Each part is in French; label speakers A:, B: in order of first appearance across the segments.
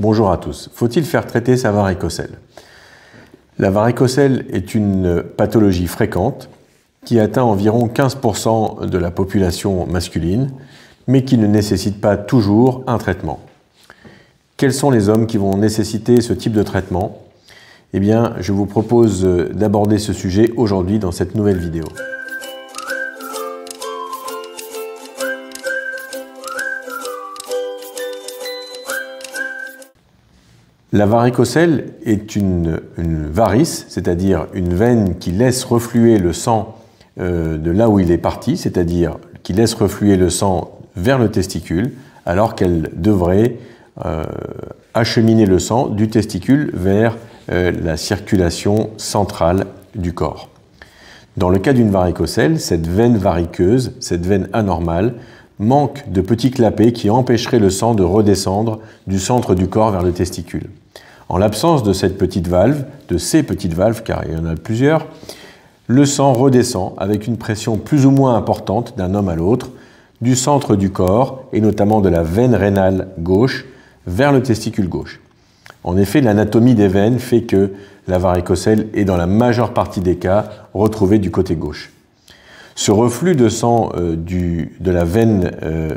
A: Bonjour à tous. Faut-il faire traiter sa varicocelle La varicocelle est une pathologie fréquente qui atteint environ 15% de la population masculine, mais qui ne nécessite pas toujours un traitement. Quels sont les hommes qui vont nécessiter ce type de traitement Eh bien, je vous propose d'aborder ce sujet aujourd'hui dans cette nouvelle vidéo. La varicocèle est une, varice, c'est-à-dire une veine qui laisse refluer le sang euh, de là où il est parti, c'est-à-dire qui laisse refluer le sang vers le testicule, alors qu'elle devrait euh, acheminer le sang du testicule vers euh, la circulation centrale du corps. Dans le cas d'une varicocèle, cette veine variqueuse, cette veine anormale, manque de petits clapets qui empêcheraient le sang de redescendre du centre du corps vers le testicule. En l'absence de cette petite valve, de ces petites valves, car il y en a plusieurs, le sang redescend avec une pression plus ou moins importante d'un homme à l'autre, du centre du corps, et notamment de la veine rénale gauche, vers le testicule gauche. En effet, l'anatomie des veines fait que la varicocèle est dans la majeure partie des cas retrouvée du côté gauche. Ce reflux de sang euh, de la veine euh,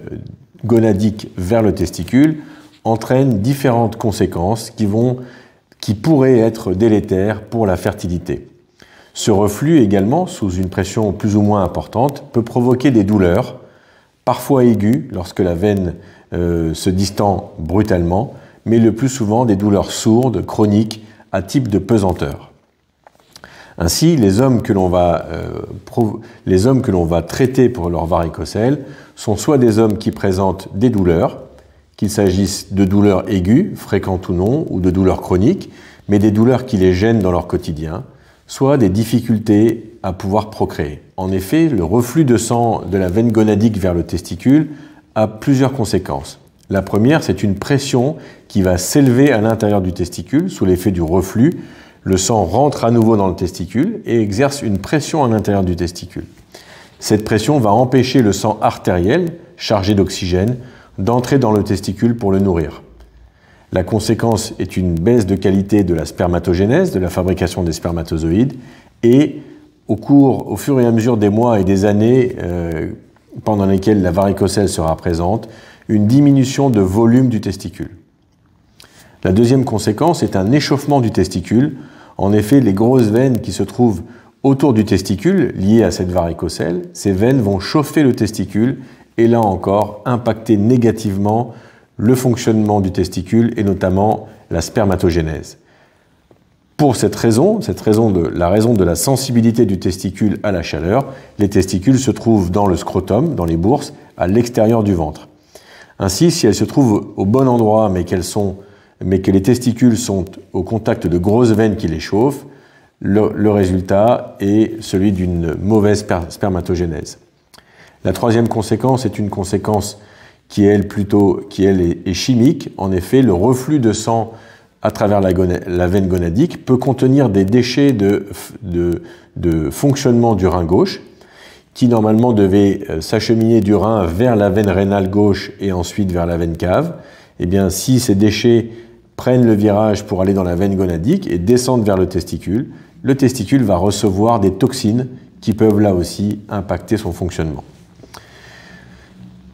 A: gonadique vers le testicule entraîne différentes conséquences qui, pourraient être délétères pour la fertilité. Ce reflux également, sous une pression plus ou moins importante, peut provoquer des douleurs, parfois aiguës lorsque la veine euh, se distend brutalement, mais le plus souvent des douleurs sourdes, chroniques, à type de pesanteur. Ainsi, les hommes que l'on va, euh, va, traiter pour leur varicocèle sont soit des hommes qui présentent des douleurs, qu'il s'agisse de douleurs aiguës, fréquentes ou non, ou de douleurs chroniques, mais des douleurs qui les gênent dans leur quotidien, soit des difficultés à pouvoir procréer. En effet, le reflux de sang de la veine gonadique vers le testicule a plusieurs conséquences. La première, c'est une pression qui va s'élever à l'intérieur du testicule sous l'effet du reflux, le sang rentre à nouveau dans le testicule et exerce une pression à l'intérieur du testicule. Cette pression va empêcher le sang artériel, chargé d'oxygène, d'entrer dans le testicule pour le nourrir. La conséquence est une baisse de qualité de la spermatogénèse, de la fabrication des spermatozoïdes, et au cours, au fur et à mesure des mois et des années euh, pendant lesquelles la varicocèle sera présente, une diminution de volume du testicule. La deuxième conséquence est un échauffement du testicule en effet, les grosses veines qui se trouvent autour du testicule, liées à cette varicocèle, ces veines vont chauffer le testicule et là encore impacter négativement le fonctionnement du testicule et notamment la spermatogénèse. Pour cette raison, cette raison de, la raison de la sensibilité du testicule à la chaleur, les testicules se trouvent dans le scrotum, dans les bourses, à l'extérieur du ventre. Ainsi, si elles se trouvent au bon endroit mais qu'elles sont mais que les testicules sont au contact de grosses veines qui les chauffent, le, résultat est celui d'une mauvaise spermatogénèse. La troisième conséquence est une conséquence qui elle plutôt qui elle est, chimique. En effet, le reflux de sang à travers la, veine gonadique peut contenir des déchets de, de fonctionnement du rein gauche qui normalement devait euh, s'acheminer du rein vers la veine rénale gauche et ensuite vers la veine cave. Eh bien, si ces déchets prennent le virage pour aller dans la veine gonadique et descendent vers le testicule. Le testicule va recevoir des toxines qui peuvent là aussi impacter son fonctionnement.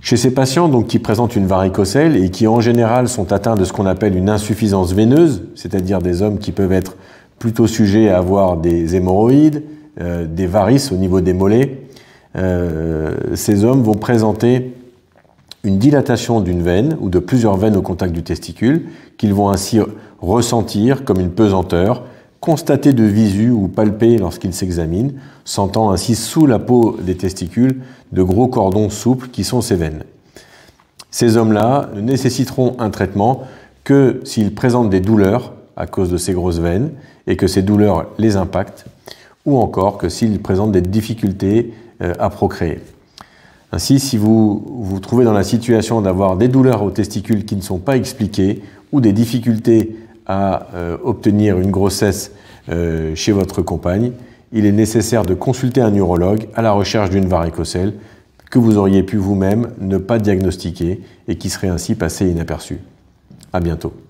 A: Chez ces patients donc, qui présentent une varicocèle et qui en général sont atteints de ce qu'on appelle une insuffisance veineuse, c'est-à-dire des hommes qui peuvent être plutôt sujets à avoir des hémorroïdes, euh, des varices au niveau des mollets, euh, ces hommes vont présenter une dilatation d'une veine ou de plusieurs veines au contact du testicule, qu'ils vont ainsi ressentir comme une pesanteur, constater de visu ou palper lorsqu'ils s'examinent, sentant ainsi sous la peau des testicules de gros cordons souples qui sont ces veines. Ces hommes-là ne nécessiteront un traitement que s'ils présentent des douleurs à cause de ces grosses veines et que ces douleurs les impactent, ou encore que s'ils présentent des difficultés euh, à procréer. Ainsi, si vous vous trouvez dans la situation d'avoir des douleurs aux testicules qui ne sont pas expliquées ou des difficultés à euh, obtenir une grossesse euh, chez votre compagne, il est nécessaire de consulter un neurologue à la recherche d'une varicocèle que vous auriez pu vous-même ne pas diagnostiquer et qui serait ainsi passée inaperçue. À bientôt.